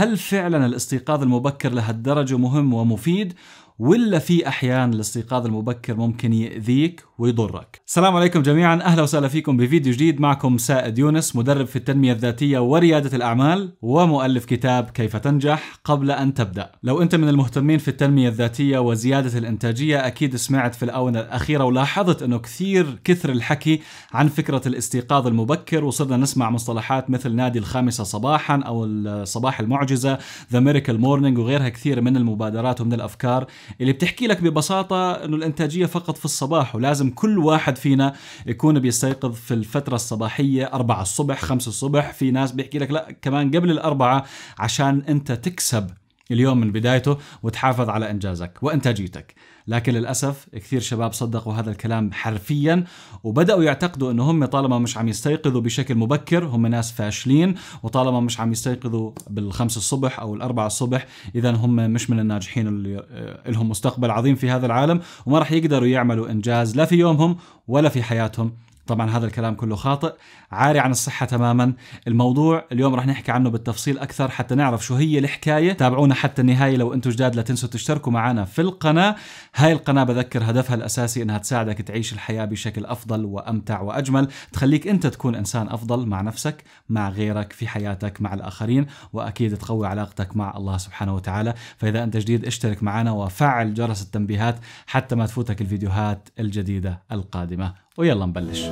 هل فعلا الاستيقاظ المبكر لهالدرجة مهم ومفيد ولا في احيان الاستيقاظ المبكر ممكن ياذيك ويضرك. السلام عليكم جميعا، اهلا وسهلا فيكم بفيديو جديد معكم سائد يونس مدرب في التنميه الذاتيه ورياده الاعمال ومؤلف كتاب كيف تنجح قبل ان تبدا. لو انت من المهتمين في التنميه الذاتيه وزياده الانتاجيه اكيد سمعت في الاونه الاخيره ولاحظت انه كثير كثر الحكي عن فكره الاستيقاظ المبكر وصرنا نسمع مصطلحات مثل نادي الخامسه صباحا او الصباح المعجزه، ذا ميريكال مورنينج وغيرها كثير من المبادرات ومن الافكار اللي بتحكي لك ببساطه انه الانتاجيه فقط في الصباح ولازم كل واحد فينا يكون بيستيقظ في الفتره الصباحيه 4 الصبح 5 الصبح في ناس بيحكي لك لا كمان قبل الأربعة عشان انت تكسب اليوم من بدايته وتحافظ على إنجازك وإنتاجيتك لكن للأسف كثير شباب صدقوا هذا الكلام حرفيا وبدأوا يعتقدوا أنه هم طالما مش عم يستيقظوا بشكل مبكر هم ناس فاشلين وطالما مش عم يستيقظوا بالخمس الصبح أو الأربعة الصبح إذا هم مش من الناجحين اللي لهم مستقبل عظيم في هذا العالم وما راح يقدروا يعملوا إنجاز لا في يومهم ولا في حياتهم طبعا هذا الكلام كله خاطئ عاري عن الصحة تماما الموضوع اليوم رح نحكي عنه بالتفصيل أكثر حتى نعرف شو هي الحكاية تابعونا حتى النهاية لو أنتم جداد لا تنسوا تشتركوا معنا في القناة هاي القناة بذكر هدفها الأساسي أنها تساعدك تعيش الحياة بشكل أفضل وأمتع وأجمل تخليك أنت تكون إنسان أفضل مع نفسك مع غيرك في حياتك مع الآخرين وأكيد تقوي علاقتك مع الله سبحانه وتعالى فإذا أنت جديد اشترك معنا وفعل جرس التنبيهات حتى ما تفوتك الفيديوهات الجديدة القادمة ويلا نبلش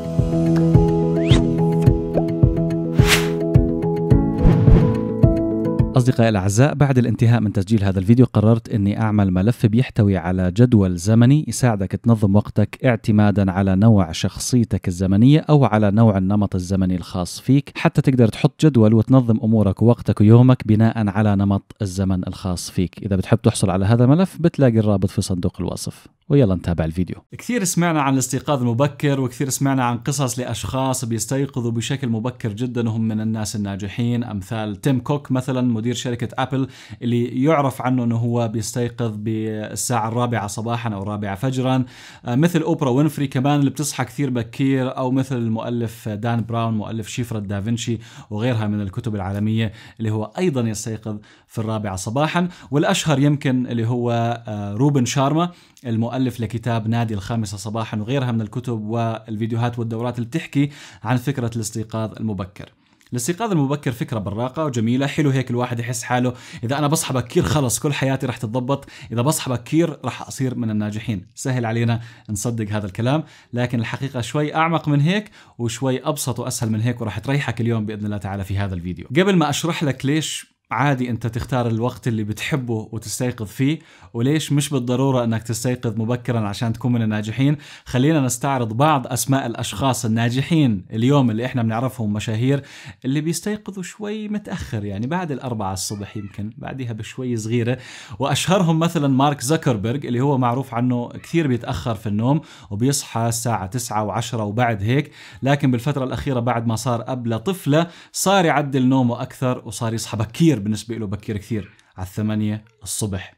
أصدقائي الأعزاء بعد الانتهاء من تسجيل هذا الفيديو قررت أني أعمل ملف بيحتوي على جدول زمني يساعدك تنظم وقتك اعتمادا على نوع شخصيتك الزمنية أو على نوع النمط الزمني الخاص فيك حتى تقدر تحط جدول وتنظم أمورك ووقتك ويومك بناء على نمط الزمن الخاص فيك إذا بتحب تحصل على هذا الملف بتلاقي الرابط في صندوق الوصف ويلا نتابع الفيديو كثير سمعنا عن الاستيقاظ المبكر وكثير سمعنا عن قصص لأشخاص بيستيقظوا بشكل مبكر جدا وهم من الناس الناجحين أمثال تيم كوك مثلا مدير شركة أبل اللي يعرف عنه أنه هو بيستيقظ بالساعة الرابعة صباحا أو الرابعة فجرا آه، مثل أوبرا وينفري كمان اللي بتصحى كثير بكير أو مثل المؤلف دان براون مؤلف شيفرة دافنشي وغيرها من الكتب العالمية اللي هو أيضا يستيقظ في الرابعة صباحا والأشهر يمكن اللي هو آه، روبن شارما المؤلف مؤلف لكتاب نادي الخامسة صباحا وغيرها من الكتب والفيديوهات والدورات اللي بتحكي عن فكرة الاستيقاظ المبكر الاستيقاظ المبكر فكره براقه وجميله حلو هيك الواحد يحس حاله اذا انا بصحى بكير خلص كل حياتي رح تتضبط اذا بصحى بكير رح اصير من الناجحين سهل علينا نصدق هذا الكلام لكن الحقيقه شوي اعمق من هيك وشوي ابسط واسهل من هيك ورح تريحك اليوم باذن الله تعالى في هذا الفيديو قبل ما اشرح لك ليش عادي انت تختار الوقت اللي بتحبه وتستيقظ فيه وليش مش بالضرورة انك تستيقظ مبكرا عشان تكون من الناجحين خلينا نستعرض بعض اسماء الاشخاص الناجحين اليوم اللي احنا بنعرفهم مشاهير اللي بيستيقظوا شوي متأخر يعني بعد الاربعة الصبح يمكن بعدها بشوي صغيرة واشهرهم مثلا مارك زكربرج اللي هو معروف عنه كثير بيتأخر في النوم وبيصحى الساعة 9 و10 وبعد هيك لكن بالفترة الاخيرة بعد ما صار قبل طفلة صار يعدل نومه اكثر وصار يصحى بكير بالنسبه له بكير كثير على الثمانية الصبح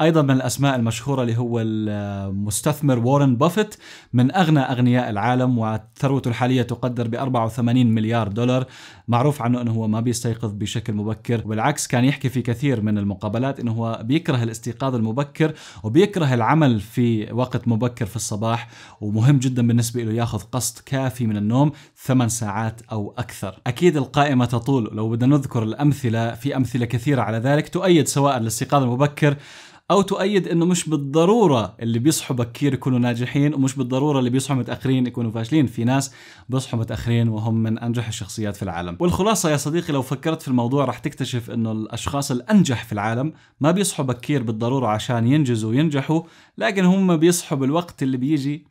ايضا من الاسماء المشهوره اللي هو المستثمر وارن بافيت من اغنى اغنياء العالم وثروته الحاليه تقدر ب 84 مليار دولار معروف عنه انه هو ما بيستيقظ بشكل مبكر وبالعكس كان يحكي في كثير من المقابلات انه هو بيكره الاستيقاظ المبكر وبيكره العمل في وقت مبكر في الصباح ومهم جدا بالنسبه له ياخذ قسط كافي من النوم ثمان ساعات او اكثر اكيد القائمه تطول لو بدنا نذكر الامثله في امثله كثيره على ذلك تؤيد سواء الاستيقاظ المبكر او تؤيد انه مش بالضروره اللي بيصحوا بكير يكونوا ناجحين ومش بالضروره اللي بيصحوا متاخرين يكونوا فاشلين في ناس بيصحوا متاخرين وهم من انجح الشخصيات في العالم والخلاصه يا صديقي لو فكرت في الموضوع رح تكتشف انه الاشخاص الانجح في العالم ما بيصحوا بكير بالضروره عشان ينجزوا وينجحوا لكن هم بيصحوا بالوقت اللي بيجي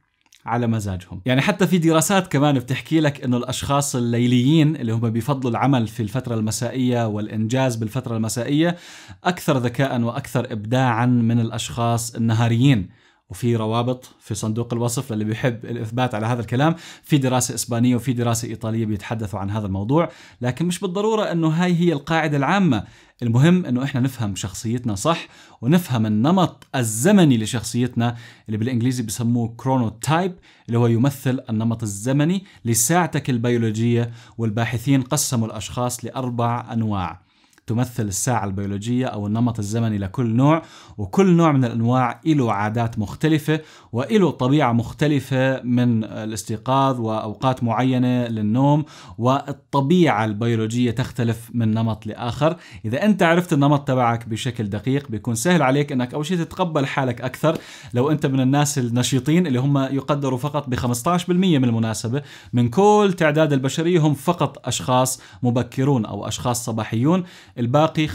على مزاجهم يعني حتى في دراسات كمان بتحكي لك انه الاشخاص الليليين اللي هم بيفضلوا العمل في الفتره المسائيه والانجاز بالفتره المسائيه اكثر ذكاء واكثر ابداعا من الاشخاص النهاريين وفي روابط في صندوق الوصف للي بيحب الاثبات على هذا الكلام في دراسه اسبانيه وفي دراسه ايطاليه بيتحدثوا عن هذا الموضوع لكن مش بالضروره انه هاي هي القاعده العامه المهم انه احنا نفهم شخصيتنا صح ونفهم النمط الزمني لشخصيتنا اللي بالانجليزي بسموه كرونوتايب اللي هو يمثل النمط الزمني لساعتك البيولوجيه والباحثين قسموا الاشخاص لاربع انواع تمثل الساعة البيولوجية أو النمط الزمني لكل نوع وكل نوع من الأنواع له عادات مختلفة وله طبيعة مختلفة من الاستيقاظ وأوقات معينة للنوم والطبيعة البيولوجية تختلف من نمط لآخر إذا أنت عرفت النمط تبعك بشكل دقيق بيكون سهل عليك أنك أول شيء تتقبل حالك أكثر لو أنت من الناس النشيطين اللي هم يقدروا فقط ب 15% من المناسبة من كل تعداد البشرية هم فقط أشخاص مبكرون أو أشخاص صباحيون الباقي 50%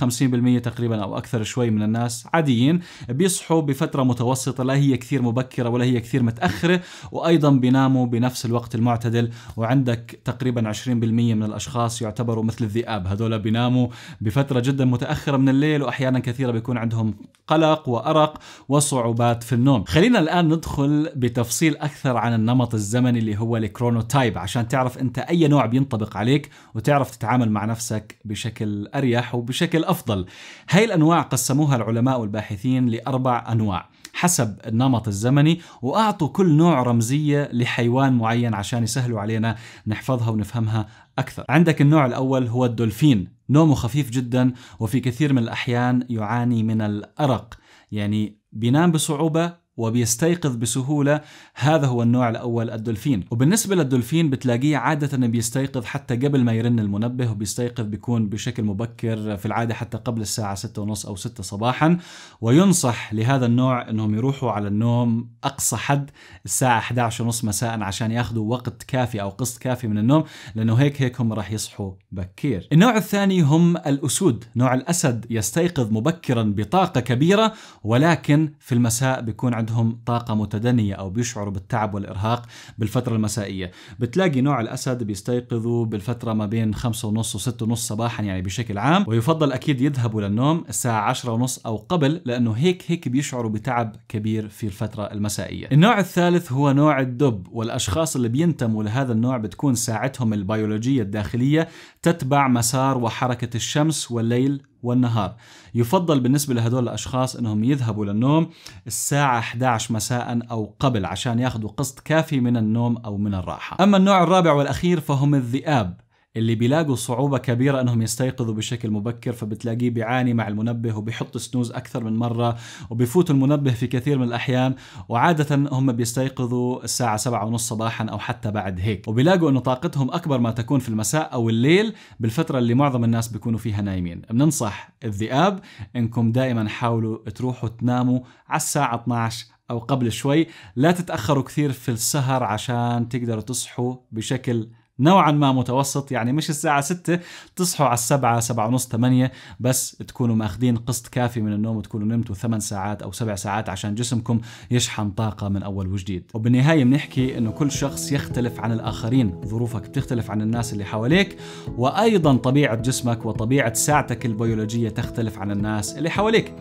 تقريبا او اكثر شوي من الناس عاديين بيصحوا بفتره متوسطه لا هي كثير مبكره ولا هي كثير متاخره وايضا بيناموا بنفس الوقت المعتدل وعندك تقريبا 20% من الاشخاص يعتبروا مثل الذئاب هذول بيناموا بفتره جدا متاخره من الليل واحيانا كثيره بيكون عندهم قلق وارق وصعوبات في النوم خلينا الان ندخل بتفصيل اكثر عن النمط الزمني اللي هو الكرونوتايب عشان تعرف انت اي نوع بينطبق عليك وتعرف تتعامل مع نفسك بشكل اريح وبشكل افضل. هاي الانواع قسموها العلماء والباحثين لاربع انواع. حسب النمط الزمني واعطوا كل نوع رمزيه لحيوان معين عشان يسهلوا علينا نحفظها ونفهمها اكثر. عندك النوع الاول هو الدولفين، نومه خفيف جدا وفي كثير من الاحيان يعاني من الارق، يعني بينام بصعوبه وبيستيقظ بسهولة هذا هو النوع الأول الدولفين وبالنسبة للدولفين بتلاقيه عادة بيستيقظ حتى قبل ما يرن المنبه وبيستيقظ بيكون بشكل مبكر في العادة حتى قبل الساعة 6:30 ونص أو 6 صباحا وينصح لهذا النوع أنهم يروحوا على النوم أقصى حد الساعة 11 ونص مساء عشان ياخذوا وقت كافي أو قسط كافي من النوم لأنه هيك هيك هم راح يصحوا بكير النوع الثاني هم الأسود نوع الأسد يستيقظ مبكرا بطاقة كبيرة ولكن في المساء بيكون عندهم طاقة متدنية أو بيشعروا بالتعب والإرهاق بالفترة المسائية بتلاقي نوع الأسد بيستيقظوا بالفترة ما بين خمسة ونص و ونص صباحا يعني بشكل عام ويفضل أكيد يذهبوا للنوم الساعة عشرة ونص أو قبل لأنه هيك هيك بيشعروا بتعب كبير في الفترة المسائية النوع الثالث هو نوع الدب والأشخاص اللي بينتموا لهذا النوع بتكون ساعتهم البيولوجية الداخلية تتبع مسار وحركة الشمس والليل والنهار يفضل بالنسبة لهدول الأشخاص أنهم يذهبوا للنوم الساعة 11 مساء أو قبل عشان ياخذوا قسط كافي من النوم أو من الراحة أما النوع الرابع والأخير فهم الذئاب اللي بيلاقوا صعوبة كبيرة انهم يستيقظوا بشكل مبكر فبتلاقيه بيعاني مع المنبه وبيحط سنوز اكثر من مرة وبيفوت المنبه في كثير من الاحيان وعادة هم بيستيقظوا الساعة سبعة ونص صباحا او حتى بعد هيك وبيلاقوا انه طاقتهم اكبر ما تكون في المساء او الليل بالفترة اللي معظم الناس بيكونوا فيها نايمين بننصح الذئاب انكم دائما حاولوا تروحوا تناموا على الساعة 12 او قبل شوي لا تتاخروا كثير في السهر عشان تقدروا تصحوا بشكل نوعا ما متوسط يعني مش الساعة ستة تصحوا على السبعة سبعة ونص 8 بس تكونوا ماخذين قسط كافي من النوم وتكونوا نمتوا 8 ساعات أو 7 ساعات عشان جسمكم يشحن طاقة من أول وجديد وبالنهاية بنحكي أنه كل شخص يختلف عن الآخرين ظروفك بتختلف عن الناس اللي حواليك وأيضا طبيعة جسمك وطبيعة ساعتك البيولوجية تختلف عن الناس اللي حواليك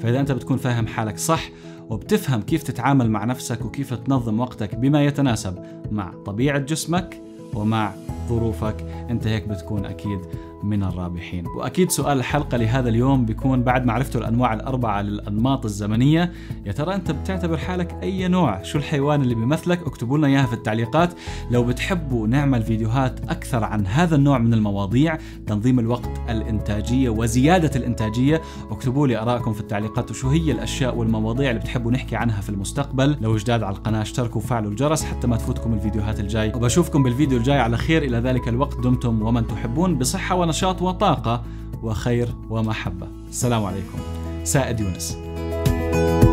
فإذا أنت بتكون فاهم حالك صح وبتفهم كيف تتعامل مع نفسك وكيف تنظم وقتك بما يتناسب مع طبيعة جسمك ومع ظروفك انت هيك بتكون اكيد من الرابحين وأكيد سؤال الحلقة لهذا اليوم بيكون بعد ما عرفتوا الأنواع الأربعة للأنماط الزمنية يا ترى أنت بتعتبر حالك أي نوع شو الحيوان اللي بيمثلك اكتبوا لنا إياها في التعليقات لو بتحبوا نعمل فيديوهات أكثر عن هذا النوع من المواضيع تنظيم الوقت الإنتاجية وزيادة الإنتاجية اكتبوا لي آرائكم في التعليقات وشو هي الأشياء والمواضيع اللي بتحبوا نحكي عنها في المستقبل لو جداد على القناة اشتركوا وفعلوا الجرس حتى ما تفوتكم الفيديوهات الجاي وبشوفكم بالفيديو الجاي على خير إلى ذلك الوقت دمتم ومن تحبون بصحة نشاط وطاقة وخير ومحبة السلام عليكم سائد يونس